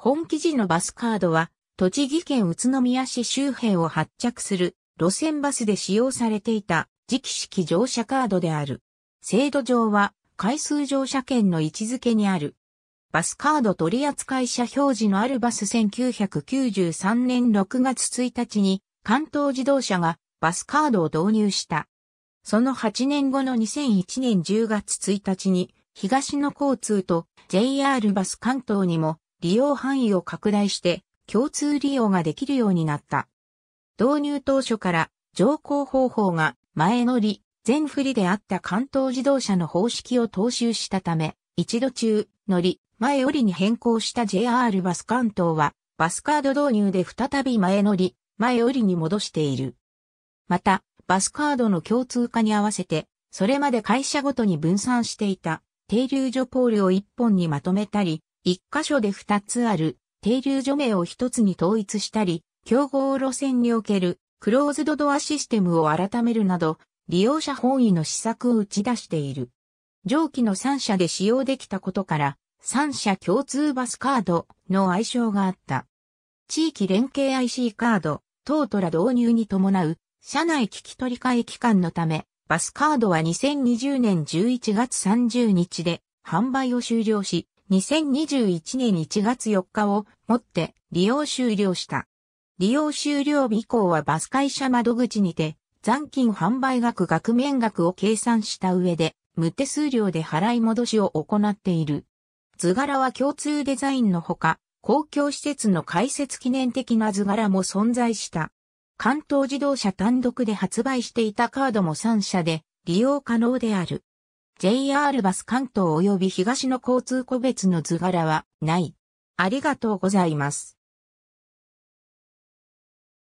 本記事のバスカードは、栃木県宇都宮市周辺を発着する路線バスで使用されていた時期式乗車カードである。制度上は回数乗車券の位置づけにある。バスカード取扱者表示のあるバス1993年6月1日に関東自動車がバスカードを導入した。その8年後の2001年10月1日に東の交通と JR バス関東にも利用範囲を拡大して共通利用ができるようになった。導入当初から乗降方法が前乗り、前振りであった関東自動車の方式を踏襲したため、一度中、乗り、前降りに変更した JR バス関東は、バスカード導入で再び前乗り、前降りに戻している。また、バスカードの共通化に合わせて、それまで会社ごとに分散していた停留所ポールを一本にまとめたり、一箇所で二つある停留所名を一つに統一したり、競合路線におけるクローズドドアシステムを改めるなど、利用者本位の施策を打ち出している。上記の3社で使用できたことから、3社共通バスカードの愛称があった。地域連携 IC カード、トートラ導入に伴う、社内聞き取り替え期間のため、バスカードは2020年11月30日で販売を終了し、2021年1月4日をもって利用終了した。利用終了日以降はバス会社窓口にて残金販売額額面額を計算した上で無手数料で払い戻しを行っている。図柄は共通デザインのほか、公共施設の開設記念的な図柄も存在した。関東自動車単独で発売していたカードも3社で利用可能である。JR バス関東及び東の交通個別の図柄はない。ありがとうございます。